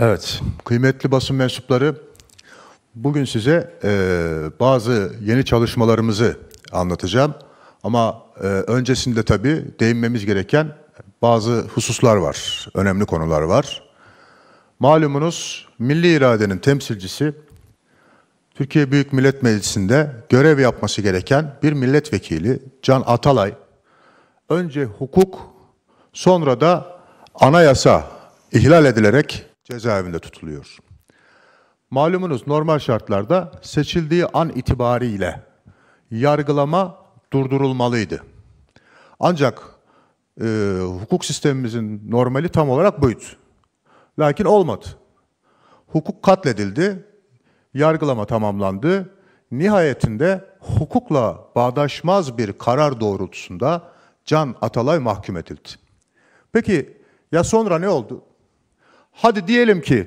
Evet, kıymetli basın mensupları, bugün size e, bazı yeni çalışmalarımızı anlatacağım. Ama e, öncesinde tabii değinmemiz gereken bazı hususlar var, önemli konular var. Malumunuz milli iradenin temsilcisi Türkiye Büyük Millet Meclisi'nde görev yapması gereken bir milletvekili Can Atalay önce hukuk sonra da anayasa ihlal edilerek cezaevinde tutuluyor. Malumunuz normal şartlarda seçildiği an itibariyle yargılama durdurulmalıydı. Ancak e, hukuk sistemimizin normali tam olarak buydu. Lakin olmadı. Hukuk katledildi, yargılama tamamlandı. Nihayetinde hukukla bağdaşmaz bir karar doğrultusunda Can Atalay mahkum edildi. Peki ya sonra ne oldu? Hadi diyelim ki,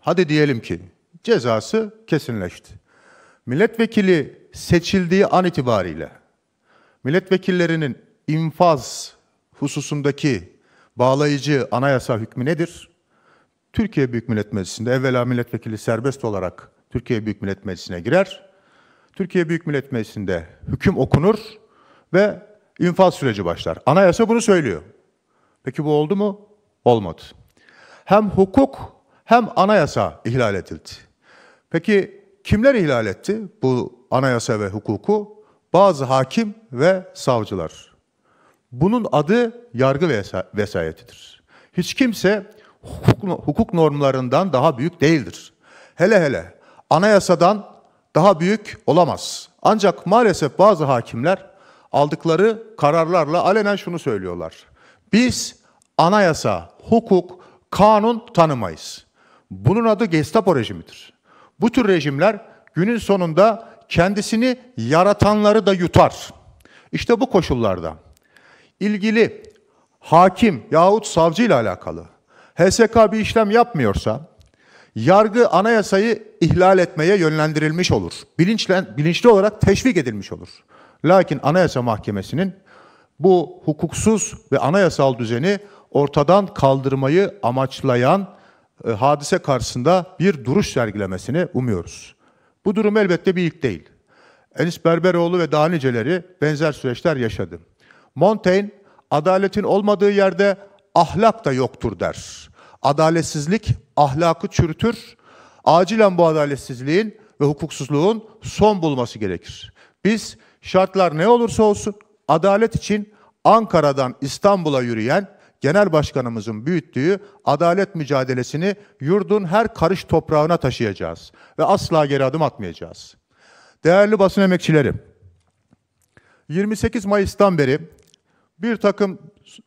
hadi diyelim ki cezası kesinleşti. Milletvekili seçildiği an itibariyle milletvekillerinin infaz hususundaki bağlayıcı anayasa hükmü nedir? Türkiye Büyük Millet Meclisi'nde evvela milletvekili serbest olarak Türkiye Büyük Millet Meclisi'ne girer. Türkiye Büyük Millet Meclisi'nde hüküm okunur ve infaz süreci başlar. Anayasa bunu söylüyor. Peki bu oldu mu? Olmadı hem hukuk hem anayasa ihlal edildi. Peki kimler ihlal etti bu anayasa ve hukuku? Bazı hakim ve savcılar. Bunun adı yargı vesayetidir. Hiç kimse hukuk, hukuk normlarından daha büyük değildir. Hele hele anayasadan daha büyük olamaz. Ancak maalesef bazı hakimler aldıkları kararlarla alenen şunu söylüyorlar. Biz anayasa, hukuk kanun tanımayız. Bunun adı Gestapo rejimidir. Bu tür rejimler günün sonunda kendisini yaratanları da yutar. İşte bu koşullarda ilgili hakim yahut savcı ile alakalı HSK bir işlem yapmıyorsa yargı anayasayı ihlal etmeye yönlendirilmiş olur. Bilinçlen, bilinçli olarak teşvik edilmiş olur. Lakin Anayasa Mahkemesi'nin bu hukuksuz ve anayasal düzeni ortadan kaldırmayı amaçlayan e, hadise karşısında bir duruş sergilemesini umuyoruz. Bu durum elbette bir ilk değil. Enis Berberoğlu ve daha niceleri benzer süreçler yaşadı. Montaigne, adaletin olmadığı yerde ahlak da yoktur der. Adaletsizlik ahlakı çürütür. Acilen bu adaletsizliğin ve hukuksuzluğun son bulması gerekir. Biz şartlar ne olursa olsun adalet için Ankara'dan İstanbul'a yürüyen genel başkanımızın büyüttüğü adalet mücadelesini yurdun her karış toprağına taşıyacağız ve asla geri adım atmayacağız. Değerli basın emekçileri, 28 Mayıs'tan beri bir takım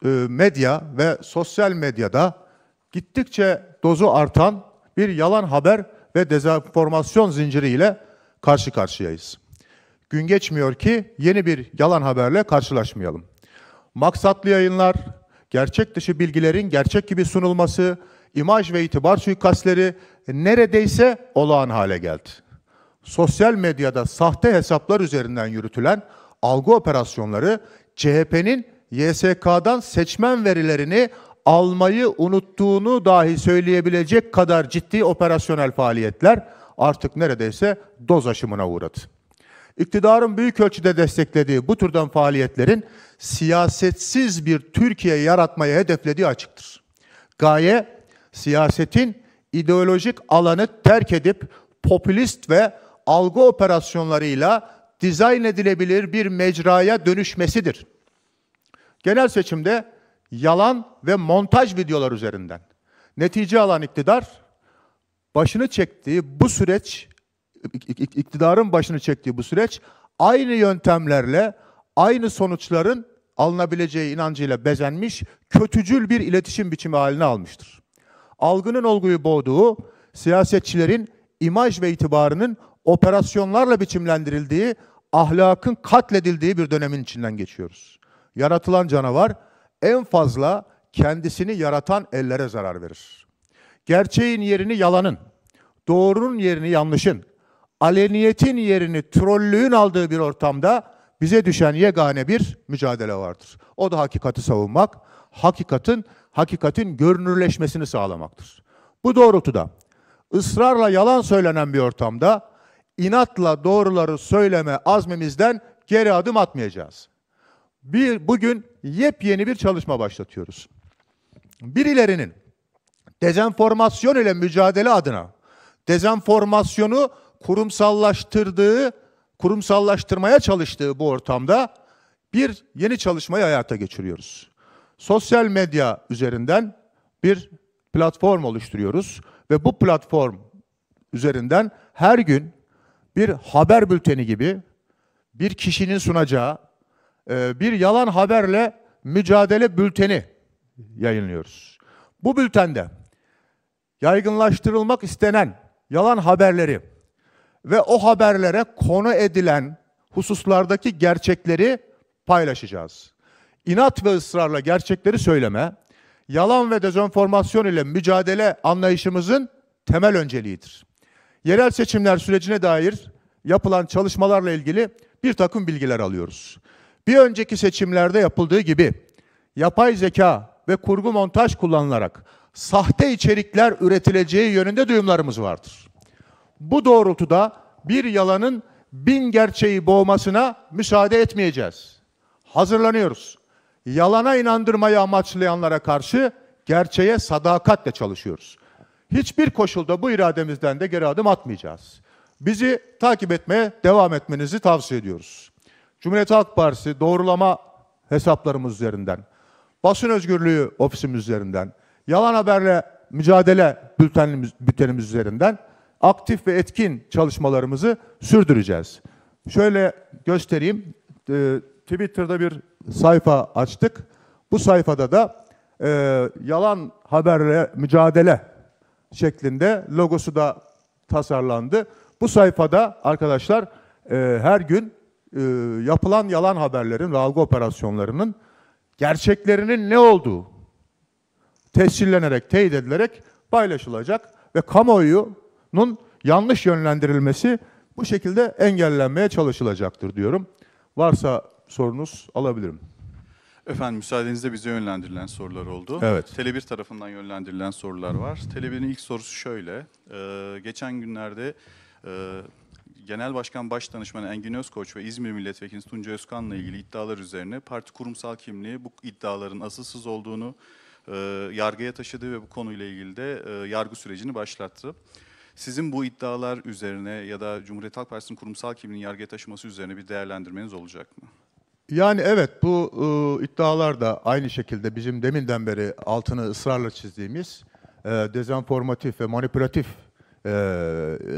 e, medya ve sosyal medyada gittikçe dozu artan bir yalan haber ve dezenformasyon zinciriyle karşı karşıyayız. Gün geçmiyor ki yeni bir yalan haberle karşılaşmayalım. Maksatlı yayınlar, gerçek dışı bilgilerin gerçek gibi sunulması, imaj ve itibar suikastleri neredeyse olağan hale geldi. Sosyal medyada sahte hesaplar üzerinden yürütülen algı operasyonları CHP'nin YSK'dan seçmen verilerini almayı unuttuğunu dahi söyleyebilecek kadar ciddi operasyonel faaliyetler artık neredeyse doz aşımına uğradı iktidarın büyük ölçüde desteklediği bu türden faaliyetlerin siyasetsiz bir Türkiye yaratmaya hedeflediği açıktır. Gaye, siyasetin ideolojik alanı terk edip popülist ve algı operasyonlarıyla dizayn edilebilir bir mecraya dönüşmesidir. Genel seçimde yalan ve montaj videolar üzerinden netice alan iktidar başını çektiği bu süreç iktidarın başını çektiği bu süreç aynı yöntemlerle aynı sonuçların alınabileceği inancıyla bezenmiş kötücül bir iletişim biçimi haline almıştır. Algının olguyu boğduğu, siyasetçilerin imaj ve itibarının operasyonlarla biçimlendirildiği, ahlakın katledildiği bir dönemin içinden geçiyoruz. Yaratılan canavar en fazla kendisini yaratan ellere zarar verir. Gerçeğin yerini yalanın, doğrunun yerini yanlışın, aleniyetin yerini trollüğün aldığı bir ortamda bize düşen yegane bir mücadele vardır. O da hakikati savunmak, hakikatin hakikatin görünürleşmesini sağlamaktır. Bu doğrultuda ısrarla yalan söylenen bir ortamda inatla doğruları söyleme azmimizden geri adım atmayacağız. Bir, bugün yepyeni bir çalışma başlatıyoruz. Birilerinin dezenformasyon ile mücadele adına dezenformasyonu kurumsallaştırdığı, kurumsallaştırmaya çalıştığı bu ortamda bir yeni çalışmayı hayata geçiriyoruz. Sosyal medya üzerinden bir platform oluşturuyoruz ve bu platform üzerinden her gün bir haber bülteni gibi bir kişinin sunacağı e, bir yalan haberle mücadele bülteni yayınlıyoruz. Bu bültende yaygınlaştırılmak istenen yalan haberleri ve o haberlere konu edilen hususlardaki gerçekleri paylaşacağız. İnat ve ısrarla gerçekleri söyleme, yalan ve dezenformasyon ile mücadele anlayışımızın temel önceliğidir. Yerel seçimler sürecine dair yapılan çalışmalarla ilgili bir takım bilgiler alıyoruz. Bir önceki seçimlerde yapıldığı gibi yapay zeka ve kurgu montaj kullanılarak sahte içerikler üretileceği yönünde duyumlarımız vardır bu doğrultuda bir yalanın bin gerçeği boğmasına müsaade etmeyeceğiz. Hazırlanıyoruz. Yalana inandırmayı amaçlayanlara karşı gerçeğe sadakatle çalışıyoruz. Hiçbir koşulda bu irademizden de geri adım atmayacağız. Bizi takip etmeye devam etmenizi tavsiye ediyoruz. Cumhuriyet Halk Partisi doğrulama hesaplarımız üzerinden, basın özgürlüğü ofisimiz üzerinden, yalan haberle mücadele bültenimiz, bültenimiz üzerinden aktif ve etkin çalışmalarımızı sürdüreceğiz. Şöyle göstereyim. Ee, Twitter'da bir sayfa açtık. Bu sayfada da e, yalan haberle mücadele şeklinde logosu da tasarlandı. Bu sayfada arkadaşlar e, her gün e, yapılan yalan haberlerin ve algı operasyonlarının gerçeklerinin ne olduğu tescillenerek, teyit edilerek paylaşılacak ve kamuoyu nun yanlış yönlendirilmesi bu şekilde engellenmeye çalışılacaktır diyorum. Varsa sorunuz alabilirim. Efendim müsaadenizle bize yönlendirilen sorular oldu. Evet. Tele1 tarafından yönlendirilen sorular var. Tele1'in ilk sorusu şöyle. Ee, geçen günlerde e, Genel Başkan Başdanışmanı Engin Özkoç ve İzmir Milletvekili Tunca Özkan'la ilgili iddialar üzerine parti kurumsal kimliği bu iddiaların asılsız olduğunu e, yargıya taşıdı ve bu konuyla ilgili de e, yargı sürecini başlattı. Sizin bu iddialar üzerine ya da Cumhuriyet Halk Partisi'nin kurumsal kimliğinin yargıya taşıması üzerine bir değerlendirmeniz olacak mı? Yani evet bu e, iddialar da aynı şekilde bizim deminden beri altını ısrarla çizdiğimiz e, dezenformatif ve manipülatif e,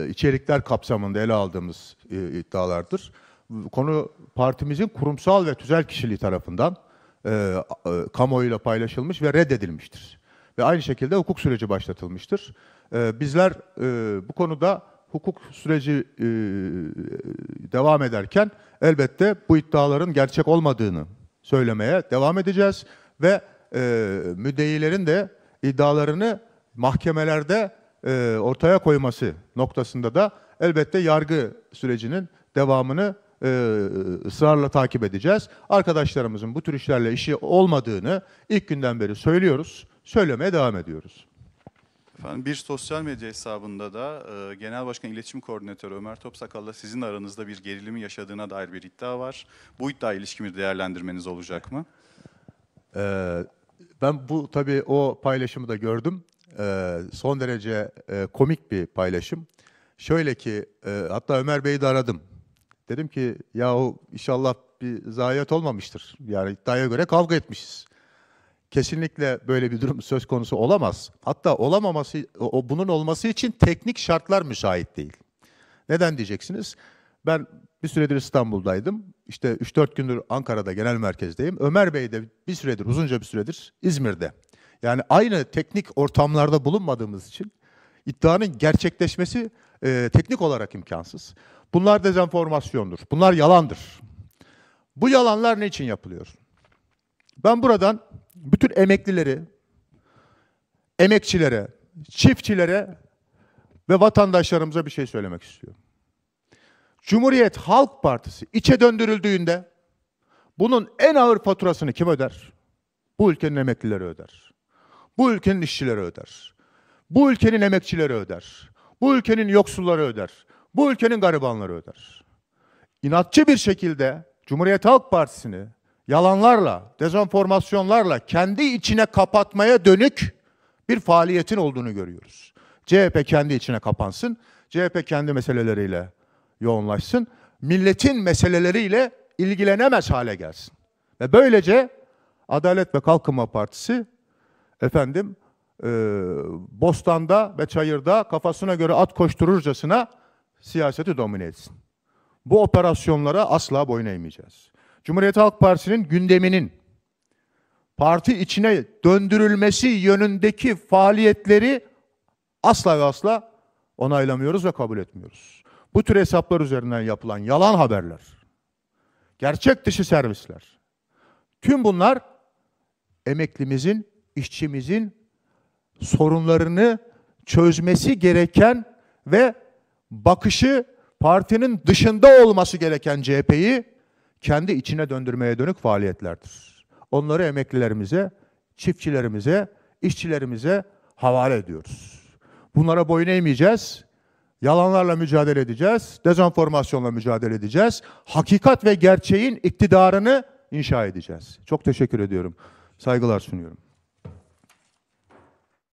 içerikler kapsamında ele aldığımız e, iddialardır. Konu partimizin kurumsal ve tüzel kişiliği tarafından e, e, kamuoyuyla paylaşılmış ve reddedilmiştir ve aynı şekilde hukuk süreci başlatılmıştır. Ee, bizler e, bu konuda hukuk süreci e, devam ederken elbette bu iddiaların gerçek olmadığını söylemeye devam edeceğiz ve e, de iddialarını mahkemelerde e, ortaya koyması noktasında da elbette yargı sürecinin devamını e, ısrarla takip edeceğiz. Arkadaşlarımızın bu tür işlerle işi olmadığını ilk günden beri söylüyoruz söylemeye devam ediyoruz. Efendim bir sosyal medya hesabında da e, Genel Başkan İletişim Koordinatörü Ömer Topsakal'la sizin aranızda bir gerilimi yaşadığına dair bir iddia var. Bu iddia ilişkimi değerlendirmeniz olacak mı? Ee, ben bu tabii o paylaşımı da gördüm. Ee, son derece e, komik bir paylaşım. Şöyle ki e, hatta Ömer Bey'i de aradım. Dedim ki yahu inşallah bir zayiat olmamıştır. Yani iddiaya göre kavga etmişiz kesinlikle böyle bir durum söz konusu olamaz. Hatta olamaması, o, bunun olması için teknik şartlar müsait değil. Neden diyeceksiniz? Ben bir süredir İstanbul'daydım. İşte 3-4 gündür Ankara'da genel merkezdeyim. Ömer Bey de bir süredir, uzunca bir süredir İzmir'de. Yani aynı teknik ortamlarda bulunmadığımız için iddianın gerçekleşmesi e, teknik olarak imkansız. Bunlar dezenformasyondur. Bunlar yalandır. Bu yalanlar ne için yapılıyor? Ben buradan bütün emeklileri, emekçilere, çiftçilere ve vatandaşlarımıza bir şey söylemek istiyorum. Cumhuriyet Halk Partisi içe döndürüldüğünde bunun en ağır faturasını kim öder? Bu ülkenin emeklileri öder. Bu ülkenin işçileri öder. Bu ülkenin emekçileri öder. Bu ülkenin yoksulları öder. Bu ülkenin garibanları öder. İnatçı bir şekilde Cumhuriyet Halk Partisi'ni yalanlarla, dezenformasyonlarla kendi içine kapatmaya dönük bir faaliyetin olduğunu görüyoruz. CHP kendi içine kapansın, CHP kendi meseleleriyle yoğunlaşsın, milletin meseleleriyle ilgilenemez hale gelsin. Ve böylece Adalet ve Kalkınma Partisi efendim e, bostanda ve çayırda kafasına göre at koştururcasına siyaseti domine etsin. Bu operasyonlara asla boyun eğmeyeceğiz. Cumhuriyet Halk Partisi'nin gündeminin parti içine döndürülmesi yönündeki faaliyetleri asla ve asla onaylamıyoruz ve kabul etmiyoruz. Bu tür hesaplar üzerinden yapılan yalan haberler, gerçek dışı servisler, tüm bunlar emeklimizin, işçimizin sorunlarını çözmesi gereken ve bakışı partinin dışında olması gereken CHP'yi kendi içine döndürmeye dönük faaliyetlerdir. Onları emeklilerimize, çiftçilerimize, işçilerimize havale ediyoruz. Bunlara boyun eğmeyeceğiz. Yalanlarla mücadele edeceğiz, dezenformasyonla mücadele edeceğiz. Hakikat ve gerçeğin iktidarını inşa edeceğiz. Çok teşekkür ediyorum. Saygılar sunuyorum.